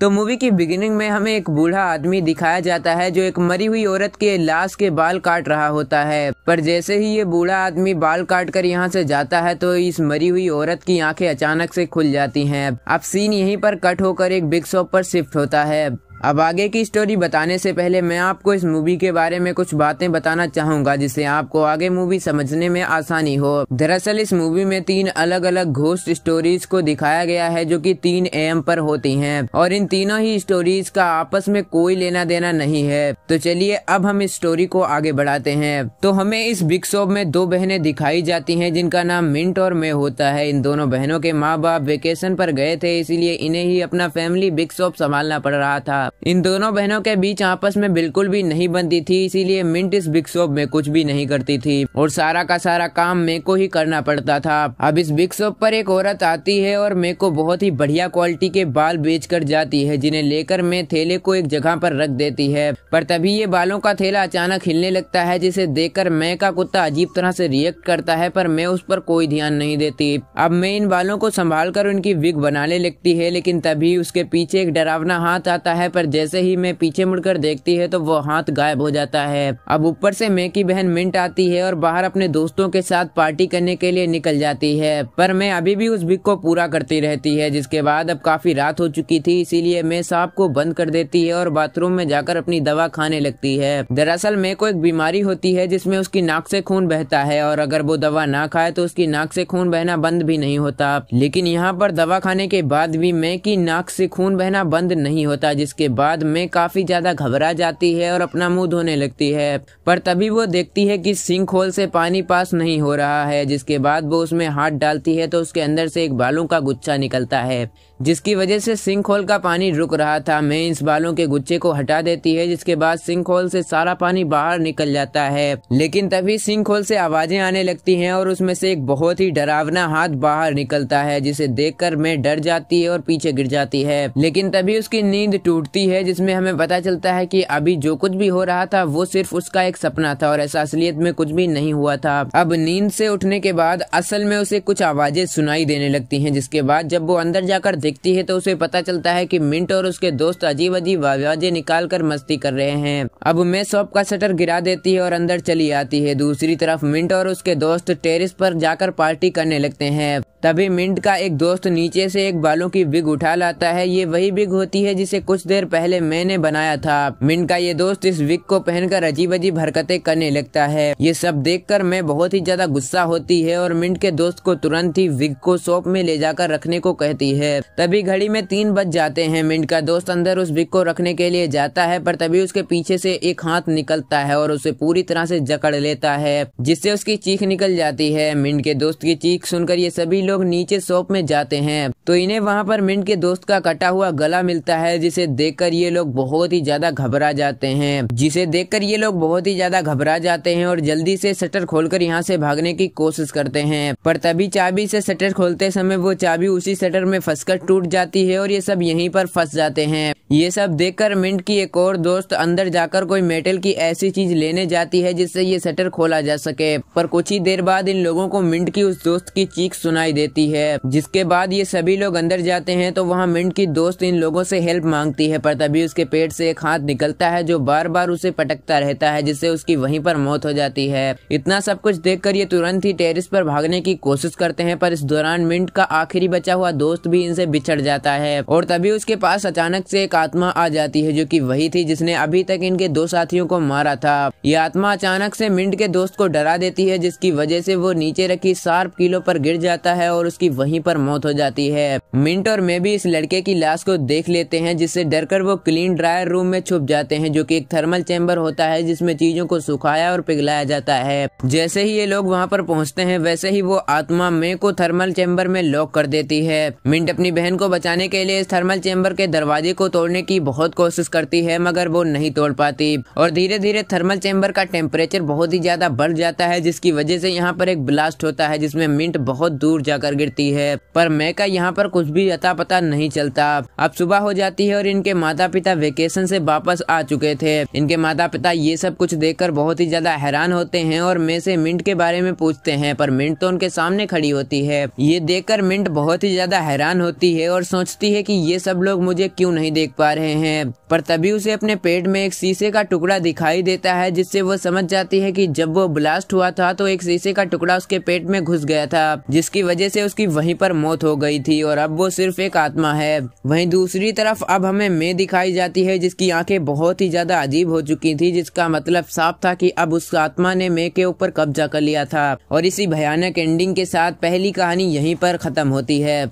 तो मूवी की बिगिनिंग में हमें एक बूढ़ा आदमी दिखाया जाता है जो एक मरी हुई औरत के लाश के बाल काट रहा होता है पर जैसे ही ये बूढ़ा आदमी बाल काट कर यहाँ से जाता है तो इस मरी हुई औरत की आंखें अचानक से खुल जाती हैं अब सीन यहीं पर कट होकर एक बिग शॉप पर शिफ्ट होता है अब आगे की स्टोरी बताने से पहले मैं आपको इस मूवी के बारे में कुछ बातें बताना चाहूँगा जिससे आपको आगे मूवी समझने में आसानी हो दरअसल इस मूवी में तीन अलग अलग घोस्ट स्टोरीज को दिखाया गया है जो कि तीन एम पर होती हैं और इन तीनों ही स्टोरीज का आपस में कोई लेना देना नहीं है तो चलिए अब हम इस स्टोरी को आगे बढ़ाते हैं तो हमें इस बिग शॉप में दो बहने दिखाई जाती है जिनका नाम मिंट और मे होता है इन दोनों बहनों के माँ बाप वेकेशन पर गए थे इसीलिए इन्हें ही अपना फैमिली बिग शॉप संभालना पड़ रहा था था इन दोनों बहनों के बीच आपस में बिल्कुल भी नहीं बनती थी इसीलिए मिंट इस बिग शॉप में कुछ भी नहीं करती थी और सारा का सारा काम मे को ही करना पड़ता था अब इस बिग शॉप पर एक औरत आती है और मे को बहुत ही बढ़िया क्वालिटी के बाल बेच कर जाती है जिन्हें लेकर मैं थैले को एक जगह पर रख देती है पर तभी ये बालों का थैला अचानक हिलने लगता है जिसे देखकर मैं का कुत्ता अजीब तरह से रिएक्ट करता है पर मैं उस पर कोई ध्यान नहीं देती अब मैं इन बालों को संभाल कर उनकी विग बनाने लगती है लेकिन तभी उसके पीछे एक डरावना हाथ आता है पर जैसे ही मैं पीछे मुड़कर देखती है तो वो हाथ गायब हो जाता है अब ऊपर से मैं की बहन मिंट आती है और बाहर अपने दोस्तों के साथ पार्टी करने के लिए निकल जाती है पर मैं अभी भी उस बिक को पूरा करती रहती है जिसके बाद अब काफी रात हो चुकी थी इसीलिए मैं सांप को बंद कर देती है और बाथरूम में जाकर अपनी दवा खाने लगती है दरअसल मैं को एक बीमारी होती है जिसमे उसकी नाक ऐसी खून बहता है और अगर वो दवा ना खाए तो उसकी नाक ऐसी खून बहना बंद भी नहीं होता लेकिन यहाँ पर दवा खाने के बाद भी मैं की नाक ऐसी खून बहना बंद नहीं होता जिसके बाद में काफ़ी ज़्यादा घबरा जाती है और अपना मुंह धोने लगती है पर तभी वो देखती है कि सिंक होल से पानी पास नहीं हो रहा है जिसके बाद वो उसमें हाथ डालती है तो उसके अंदर से एक बालों का गुच्छा निकलता है जिसकी वजह से सिंक होल का पानी रुक रहा था मैं इस बालों के गुच्छे को हटा देती है जिसके बाद सिंक होल से सारा पानी बाहर निकल जाता है लेकिन तभी सिंक होल से आवाजें आने लगती हैं और उसमें से एक बहुत ही डरावना हाथ बाहर निकलता है जिसे देखकर मैं डर जाती है और पीछे गिर जाती है लेकिन तभी उसकी नींद टूटती होती है जिसमें हमें पता चलता है कि अभी जो कुछ भी हो रहा था वो सिर्फ उसका एक सपना था और ऐसा असलियत में कुछ भी नहीं हुआ था अब नींद से उठने के बाद असल में उसे कुछ आवाजें सुनाई देने लगती हैं जिसके बाद जब वो अंदर जाकर देखती है तो उसे पता चलता है की मिंट और उसके दोस्त अजीब अजीब आवाजें निकाल कर मस्ती कर रहे हैं अब मैं सॉप का शटर गिरा देती है और अंदर चली आती है दूसरी तरफ मिंट और उसके दोस्त टेरिस पर जाकर पार्टी करने लगते हैं तभी मिंट का एक दोस्त नीचे से एक बालों की विग उठा लाता है ये वही बिग होती है जिसे कुछ देर पहले मैंने बनाया था मिंट का ये दोस्त इस विग को पहनकर अजीब अजीब हरकते करने लगता है ये सब देखकर मैं बहुत ही ज्यादा गुस्सा होती है और मिंट के दोस्त को तुरंत ही विग को शॉप में ले जाकर रखने को कहती है तभी घड़ी में तीन बज जाते हैं मिंट का दोस्त अंदर उस विग को रखने के लिए जाता है पर तभी उसके पीछे से एक हाथ निकलता है और उसे पूरी तरह से जकड़ लेता है जिससे उसकी चीख निकल जाती है मिंट के दोस्त की चीख सुनकर ये सभी लोग नीचे शॉप में जाते हैं तो इन्हें वहाँ पर मिंट के दोस्त का कटा हुआ गला मिलता है जिसे देखकर ये लोग बहुत ही ज्यादा घबरा जाते हैं जिसे देखकर ये लोग बहुत ही ज्यादा घबरा जाते हैं और जल्दी से शटर खोलकर यहाँ से भागने की कोशिश करते हैं पर तभी चाबी से शटर खोलते समय वो चाबी उसी शटर में फंस टूट जाती है और ये सब यही पर फंस जाते हैं ये सब देखकर मिंट की एक और दोस्त अंदर जाकर कोई मेटल की ऐसी चीज लेने जाती है जिससे ये शटर खोला जा सके पर कुछ ही देर बाद इन लोगों को मिंट की उस दोस्त की चीख सुनाई देती है जिसके बाद ये सभी लोग अंदर जाते हैं तो वहाँ मिंट की दोस्त इन लोगों से हेल्प मांगती है पर तभी उसके पेट से एक हाथ निकलता है जो बार बार उसे पटकता रहता है जिससे उसकी वहीं पर मौत हो जाती है इतना सब कुछ देख ये तुरंत ही टेरिस पर भागने की कोशिश करते हैं पर इस दौरान मिंट का आखिरी बचा हुआ दोस्त भी इनसे बिछड़ जाता है और तभी उसके पास अचानक से एक आत्मा आ जाती है जो की वही थी जिसने अभी तक इनके दो साथियों को मारा था ये आत्मा अचानक से मिंट के दोस्त को डरा देती है जिसकी वजह से वो नीचे रखी सार्प किलो पर गिर जाता है है और उसकी वहीं पर मौत हो जाती है मिंट और मैं भी इस लड़के की लाश को देख लेते हैं जिससे डरकर वो क्लीन ड्रायर रूम में छुप जाते हैं जो कि एक थर्मल चैम्बर होता है जिसमें चीजों को सुखाया और पिघलाया जाता है जैसे ही ये लोग वहाँ पर पहुँचते हैं वैसे ही वो आत्मा मे को थर्मल चैम्बर में लॉक कर देती है मिंट अपनी बहन को बचाने के लिए इस थर्मल चैम्बर के दरवाजे को तोड़ने की बहुत कोशिश करती है मगर वो नहीं तोड़ पाती और धीरे धीरे थर्मल चैम्बर का टेम्परेचर बहुत ही ज्यादा बढ़ जाता है जिसकी वजह से यहाँ पर एक ब्लास्ट होता है जिसमें मिंट बहुत दूर जा जाकर गिरती है पर मैं का यहाँ पर कुछ भी अता पता नहीं चलता अब सुबह हो जाती है और इनके माता पिता वेकेशन से वापस आ चुके थे इनके माता पिता ये सब कुछ देखकर बहुत ही ज्यादा हैरान होते हैं और मैं से मिंट के बारे में पूछते हैं पर मिंट तो उनके सामने खड़ी होती है ये देखकर मिंट बहुत ही ज्यादा हैरान होती है और सोचती है की ये सब लोग मुझे क्यूँ नहीं देख पा रहे हैं पर तभी उसे अपने पेट में एक शीशे का टुकड़ा दिखाई देता है जिससे वो समझ जाती है कि जब वो ब्लास्ट हुआ था तो एक शीशे का टुकड़ा उसके पेट में घुस गया था जिसकी वजह वजह से उसकी वहीं पर मौत हो गई थी और अब वो सिर्फ एक आत्मा है वहीं दूसरी तरफ अब हमें मे दिखाई जाती है जिसकी आंखें बहुत ही ज्यादा अजीब हो चुकी थी जिसका मतलब साफ था कि अब उस आत्मा ने मे के ऊपर कब्जा कर लिया था और इसी भयानक एंडिंग के साथ पहली कहानी यही पर खत्म होती है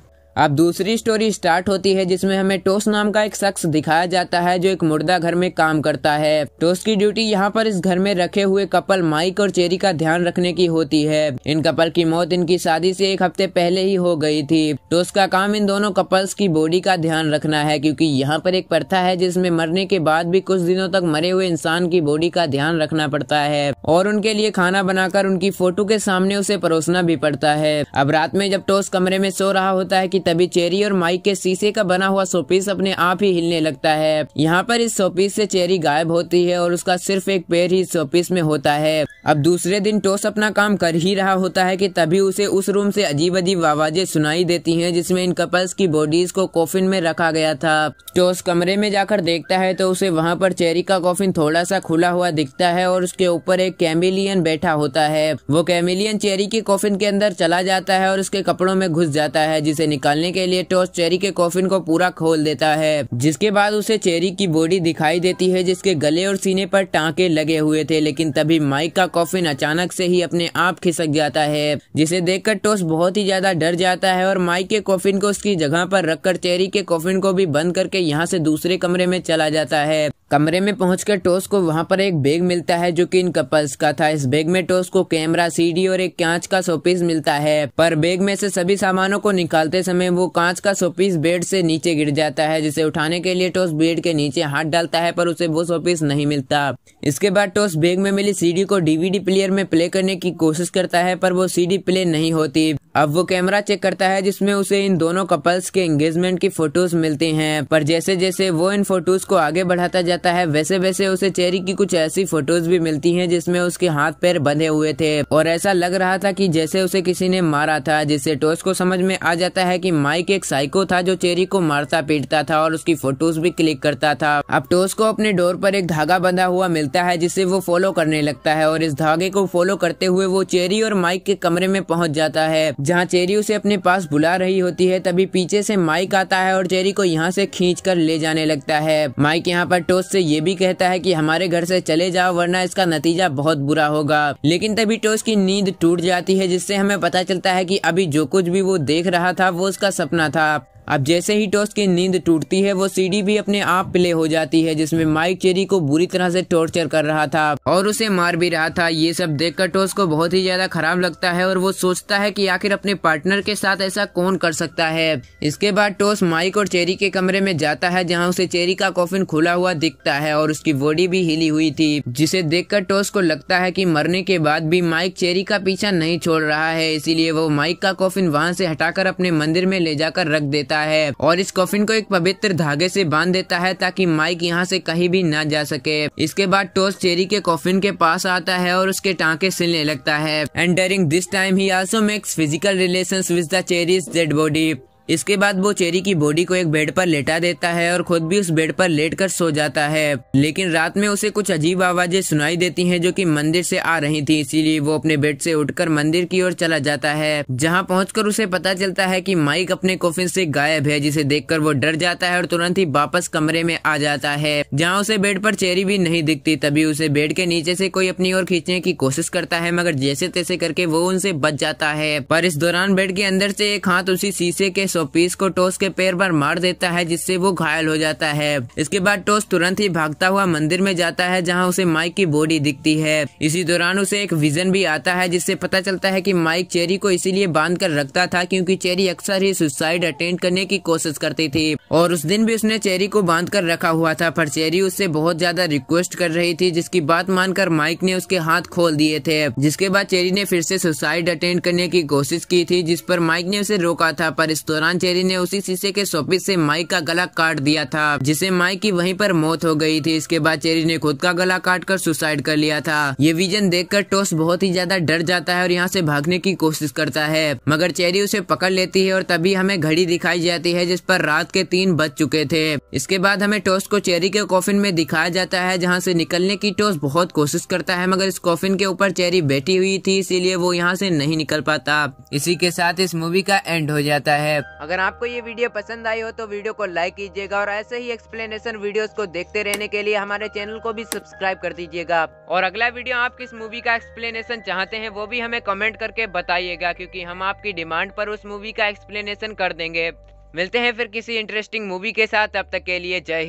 अब दूसरी स्टोरी स्टार्ट होती है जिसमें हमें टोस नाम का एक शख्स दिखाया जाता है जो एक मुर्दा घर में काम करता है टोस की ड्यूटी यहाँ पर इस घर में रखे हुए कपल माइक और चेरी का ध्यान रखने की होती है इन कपल की मौत इनकी शादी से एक हफ्ते पहले ही हो गई थी टोस का काम इन दोनों कपल्स की बॉडी का ध्यान रखना है क्यूँकी यहाँ पर एक प्रथा है जिसमे मरने के बाद भी कुछ दिनों तक मरे हुए इंसान की बॉडी का ध्यान रखना पड़ता है और उनके लिए खाना बनाकर उनकी फोटो के सामने उसे परोसना भी पड़ता है अब रात में जब टोस कमरे में सो रहा होता है की तभी चेरी और माइक के शीशे का बना हुआ सोपीस अपने आप ही हिलने लगता है यहाँ पर इस सोपीस से चेरी गायब होती है और उसका सिर्फ एक पैर ही सोपीस में होता है अब दूसरे दिन टोस अपना काम कर ही रहा होता है कि तभी उसे उस रूम से अजीब अजीब आवाजें सुनाई देती हैं जिसमें इन कपल्स की बॉडीज को कॉफिन में रखा गया था टोस कमरे में जाकर देखता है तो उसे वहाँ पर चेरी का कॉफिन थोड़ा सा खुला हुआ दिखता है और उसके ऊपर एक कैमिलियन बैठा होता है वो कैमिलियन चेरी के कॉफिन के अंदर चला जाता है और उसके कपड़ों में घुस जाता है जिसे निकाल निकालने के लिए टॉस चेरी के कॉफिन को पूरा खोल देता है जिसके बाद उसे चेरी की बॉडी दिखाई देती है जिसके गले और सीने पर टाँके लगे हुए थे लेकिन तभी माइक का कॉफिन अचानक से ही अपने आप खिसक जाता है जिसे देखकर टॉस बहुत ही ज्यादा डर जाता है और माइक के कॉफिन को उसकी जगह पर रखकर चेरी के कॉफिन को भी बंद करके यहाँ से दूसरे कमरे में चला जाता है कमरे में पहुंचकर टोस को वहां पर एक बैग मिलता है जो कि इन कपल्स का था इस बैग में टोस को कैमरा सीडी और एक कांच का सोपीस मिलता है पर बैग में से सभी सामानों को निकालते समय वो कांच का सोपीस बेड से नीचे गिर जाता है जिसे उठाने के लिए टोस बेड के नीचे हाथ डालता है पर उसे वो सोपीस नहीं मिलता इसके बाद टोस बैग में मिली सीडी को डीवीडी प्लेयर में प्ले करने की कोशिश करता है पर वो सीडी प्ले नहीं होती अब वो कैमरा चेक करता है जिसमें उसे इन दोनों कपल्स के एंगेजमेंट की फोटोज मिलती हैं पर जैसे जैसे वो इन फोटोज को आगे बढ़ाता जाता जाता है वैसे वैसे उसे चेरी की कुछ ऐसी फोटोज भी मिलती हैं जिसमें उसके हाथ पैर बंधे हुए थे और ऐसा लग रहा था कि जैसे उसे किसी ने मारा था जिससे टोस को समझ में आ जाता है कि माइक एक साइको था जो चेरी को मारता पीटता था और उसकी फोटोज भी क्लिक करता था अब टोस को अपने डोर पर एक धागा बंधा हुआ मिलता है जिसे वो फॉलो करने लगता है और इस धागे को फॉलो करते हुए वो चेरी और माइक के कमरे में पहुंच जाता है जहाँ चेरी उसे अपने पास बुला रही होती है तभी पीछे से माइक आता है और चेरी को यहाँ से खींच कर ले जाने लगता है माइक यहाँ पर टोस टोस से ये भी कहता है कि हमारे घर से चले जाओ वरना इसका नतीजा बहुत बुरा होगा लेकिन तभी टोस की नींद टूट जाती है जिससे हमें पता चलता है कि अभी जो कुछ भी वो देख रहा था वो उसका सपना था अब जैसे ही टॉस की नींद टूटती है वो सीडी भी अपने आप प्ले हो जाती है जिसमें माइक चेरी को बुरी तरह से टॉर्चर कर रहा था और उसे मार भी रहा था ये सब देखकर टॉस को बहुत ही ज्यादा खराब लगता है और वो सोचता है कि आखिर अपने पार्टनर के साथ ऐसा कौन कर सकता है इसके बाद टॉस माइक और चेरी के कमरे में जाता है जहाँ उसे चेरी का कॉफिन खुला हुआ दिखता है और उसकी बॉडी भी हिली हुई थी जिसे देखकर टॉस को लगता है की मरने के बाद भी माइक चेरी का पीछा नहीं छोड़ रहा है इसीलिए वो माइक का कॉफिन वहाँ से हटाकर अपने मंदिर में ले जाकर रख देता देता है और इस कॉफिन को एक पवित्र धागे से बांध देता है ताकि माइक यहाँ से कहीं भी ना जा सके इसके बाद टोस चेरी के कॉफिन के पास आता है और उसके टाके सिलने लगता है and during this time he also makes physical relation with the Cherry's dead body इसके बाद वो चेरी की बॉडी को एक बेड पर लेटा देता है और खुद भी उस बेड पर लेट कर सो जाता है लेकिन रात में उसे कुछ अजीब आवाजें सुनाई देती हैं जो कि मंदिर से आ रही थी इसीलिए वो अपने बेड से उठकर मंदिर की ओर चला जाता है जहाँ पहुंचकर उसे पता चलता है कि माइक अपने कोफिन से गायब है जिसे देख वो डर जाता है और तुरंत ही वापस कमरे में आ जाता है जहाँ उसे बेड पर चेरी भी नहीं दिखती तभी उसे बेड के नीचे से कोई अपनी ओर खींचने की कोशिश करता है मगर जैसे तैसे करके वो उनसे बच जाता है पर इस दौरान बेड के अंदर से एक हाथ उसी शीशे के शोपीस को टोस के पैर पर मार देता है जिससे वो घायल हो जाता है इसके बाद टोस तुरंत ही भागता हुआ मंदिर में जाता है जहाँ उसे माइक की बॉडी दिखती है इसी दौरान उसे एक विजन भी आता है जिससे पता चलता है की माइक चेरी को इसीलिए बांध कर रखता था क्यूँकी चेरी अक्सर ही सुसाइड अटेंड करने की कोशिश करती थी और उस दिन भी उसने चेरी को बांध कर रखा हुआ था पर चेरी उससे बहुत ज्यादा रिक्वेस्ट कर रही थी जिसकी बात मानकर माइक ने उसके हाथ खोल दिए थे जिसके बाद चेरी ने फिर से सुसाइड अटेंड करने की कोशिश की थी जिस पर माइक ने उसे रोका था पर इस दौरान फरहान चेरी ने उसी शीशे के सोपी से माइक का गला काट दिया था जिसे माइक की वहीं पर मौत हो गई थी इसके बाद चेरी ने खुद का गला काट कर सुसाइड कर लिया था ये विजन देखकर टोस बहुत ही ज्यादा डर जाता है और यहाँ से भागने की कोशिश करता है मगर चेरी उसे पकड़ लेती है और तभी हमें घड़ी दिखाई जाती है जिस पर रात के तीन बज चुके थे इसके बाद हमें टोस को चेरी के कॉफिन में दिखाया जाता है जहाँ से निकलने की टोस बहुत कोशिश करता है मगर इस कॉफिन के ऊपर चेरी बैठी हुई थी इसीलिए वो यहाँ से नहीं निकल पाता इसी के साथ इस मूवी का एंड हो जाता है अगर आपको ये वीडियो पसंद आई हो तो वीडियो को लाइक कीजिएगा और ऐसे ही एक्सप्लेनेशन वीडियोस को देखते रहने के लिए हमारे चैनल को भी सब्सक्राइब कर दीजिएगा और अगला वीडियो आप किस मूवी का एक्सप्लेनेशन चाहते हैं वो भी हमें कमेंट करके बताइएगा क्योंकि हम आपकी डिमांड पर उस मूवी का एक्सप्लेनेशन कर देंगे मिलते हैं फिर किसी इंटरेस्टिंग मूवी के साथ अब तक के लिए जय हिंद